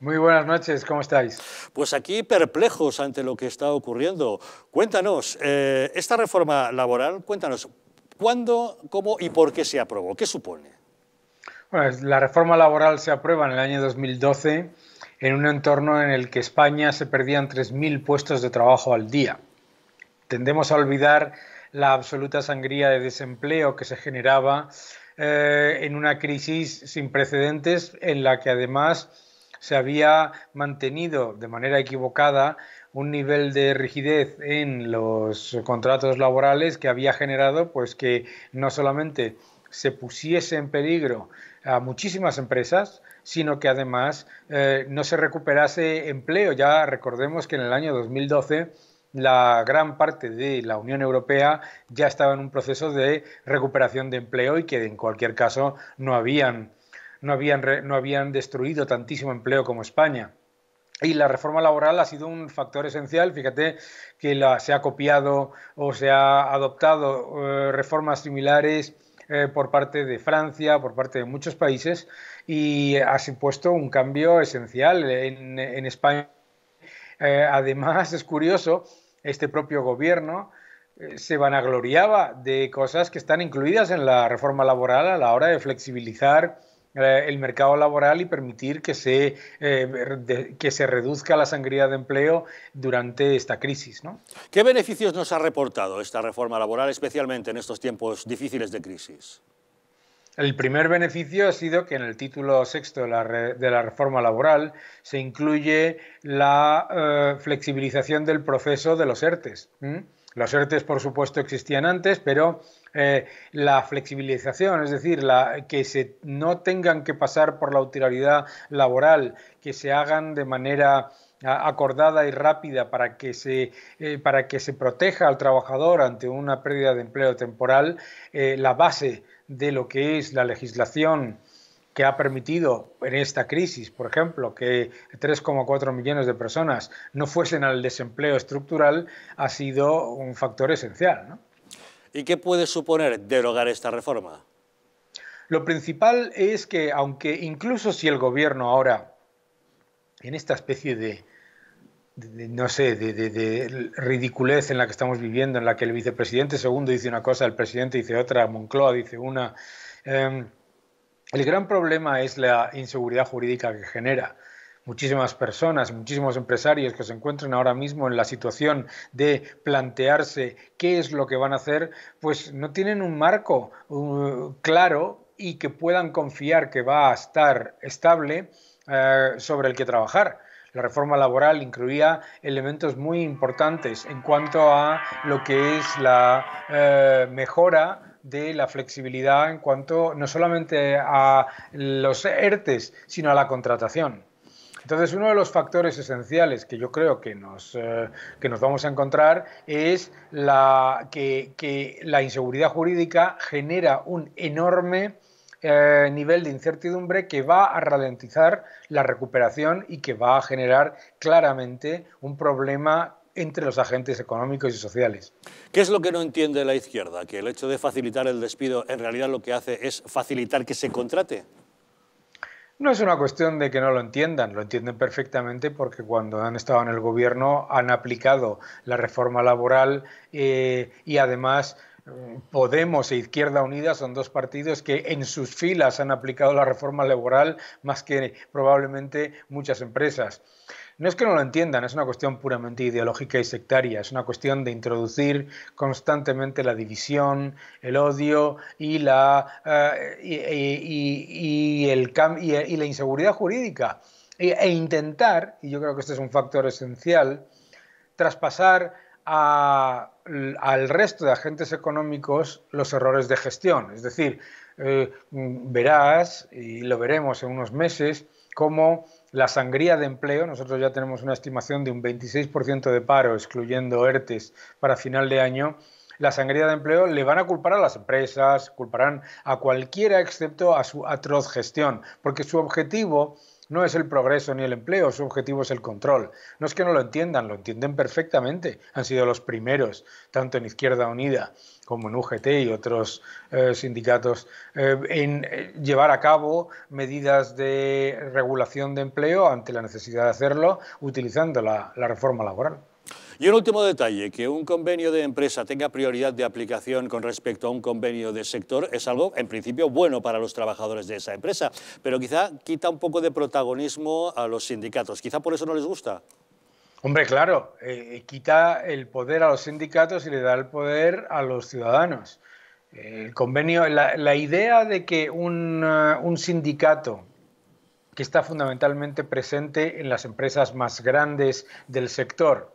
Muy buenas noches, ¿cómo estáis? Pues aquí perplejos ante lo que está ocurriendo. Cuéntanos, eh, esta reforma laboral, cuéntanos, ¿cuándo, cómo y por qué se aprobó? ¿Qué supone? Bueno, la reforma laboral se aprueba en el año 2012 en un entorno en el que España se perdían 3.000 puestos de trabajo al día. Tendemos a olvidar la absoluta sangría de desempleo que se generaba eh, en una crisis sin precedentes en la que además se había mantenido de manera equivocada un nivel de rigidez en los contratos laborales que había generado pues que no solamente se pusiese en peligro a muchísimas empresas, sino que además eh, no se recuperase empleo. Ya recordemos que en el año 2012 la gran parte de la Unión Europea ya estaba en un proceso de recuperación de empleo y que en cualquier caso no habían no habían, no habían destruido tantísimo empleo como España. Y la reforma laboral ha sido un factor esencial. Fíjate que la, se ha copiado o se ha adoptado eh, reformas similares eh, por parte de Francia, por parte de muchos países, y ha supuesto un cambio esencial en, España. Eh, además, es curioso, este propio gobierno se vanagloriaba de cosas que están incluidas en la reforma laboral a la hora de flexibilizar eh, el mercado laboral y permitir que se, eh, que se reduzca la sangría de empleo durante esta crisis. ¿Qué beneficios nos ha reportado esta reforma laboral, especialmente en estos tiempos difíciles de crisis? El primer beneficio ha sido que en el título sexto de la, reforma laboral se incluye la eh, flexibilización del proceso de los ERTES. Los ERTES, por supuesto, existían antes, pero eh, la flexibilización, es decir, que se, no tengan que pasar por la utilidad laboral, que se hagan de manera acordada y rápida para que se, eh, para que se proteja al trabajador ante una pérdida de empleo temporal, eh, la base de lo que es la legislación que ha permitido en esta crisis, por ejemplo, que 3,4 millones de personas no fuesen al desempleo estructural, ha sido un factor esencial. ¿Y qué puede suponer derogar esta reforma? Lo principal es que, aunque incluso si el gobierno ahora, en esta especie de, no sé, de, ridiculez en la que estamos viviendo, en la que el vicepresidente segundo dice una cosa, el presidente dice otra, Moncloa dice una. Em, el gran problema es la inseguridad jurídica que genera muchísimas personas, muchísimos empresarios que se encuentran ahora mismo en la situación de plantearse qué es lo que van a hacer, pues no tienen un marco uh, claro y que puedan confiar que va a estar estable eh, sobre el que trabajar. La reforma laboral incluía elementos muy importantes en cuanto a lo que es la eh, mejora de la flexibilidad en cuanto no solamente a los ERTES, sino a la contratación. Entonces, uno de los factores esenciales que yo creo que nos, eh, que nos vamos a encontrar es la, que, la inseguridad jurídica genera un enorme eh, nivel de incertidumbre que va a ralentizar la recuperación y que va a generar claramente un problema entre los agentes económicos y sociales. ¿Qué es lo que no entiende la izquierda? ¿Que el hecho de facilitar el despido en realidad lo que hace es facilitar que se contrate? No es una cuestión de que no lo entiendan, lo entienden perfectamente porque cuando han estado en el gobierno han aplicado la reforma laboral eh, y además mm, Podemos e Izquierda Unida son dos partidos que en sus filas han aplicado la reforma laboral más que probablemente muchas empresas. No es que no lo entiendan, es una cuestión puramente ideológica y sectaria, es una cuestión de introducir constantemente la división, el odio y la, eh, y, la inseguridad jurídica. E, e intentar, y yo creo que este es un factor esencial, traspasar al resto de agentes económicos los errores de gestión. Es decir, eh, verás, y lo veremos en unos meses, cómo la sangría de empleo, nosotros ya tenemos una estimación de un 26% de paro, excluyendo ERTES, para final de año, la sangría de empleo le van a culpar a las empresas, culparán a cualquiera excepto a su atroz gestión, porque su objetivo no es el progreso ni el empleo, su objetivo es el control. No es que no lo entiendan, lo entienden perfectamente. Han sido los primeros, tanto en Izquierda Unida como en UGT y otros eh, sindicatos, eh, en eh, llevar a cabo medidas de regulación de empleo ante la necesidad de hacerlo utilizando la reforma laboral. Y un último detalle, que un convenio de empresa tenga prioridad de aplicación con respecto a un convenio de sector es algo, en principio, bueno para los trabajadores de esa empresa, pero quizá quita un poco de protagonismo a los sindicatos. Quizá por eso no les gusta. Hombre, claro, eh, quita el poder a los sindicatos y le da el poder a los ciudadanos. Eh, el convenio, la, idea de que uh, un sindicato que está fundamentalmente presente en las empresas más grandes del sector,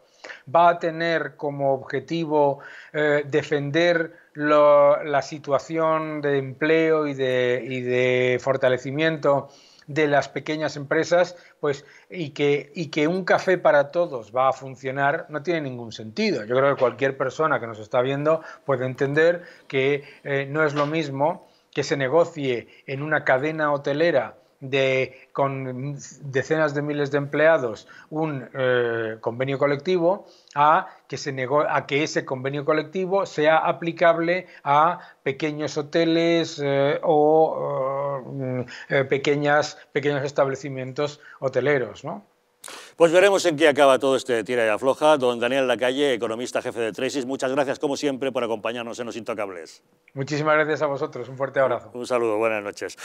va a tener como objetivo eh, defender la situación de empleo y de, fortalecimiento de las pequeñas empresas, pues, y que, un café para todos va a funcionar, no tiene ningún sentido. Yo creo que cualquier persona que nos está viendo puede entender que eh, no es lo mismo que se negocie en una cadena hotelera de, con decenas de miles de empleados un eh, convenio colectivo a que, a que ese convenio colectivo sea aplicable a pequeños hoteles eh, o eh, mm, pequeñas, pequeños establecimientos hoteleros. ¿no? Pues veremos en qué acaba todo este tira y afloja. Don Daniel Lacalle, economista jefe de Tresis, muchas gracias como siempre por acompañarnos en Los Intocables. Muchísimas gracias a vosotros, un fuerte abrazo. Un saludo, buenas noches.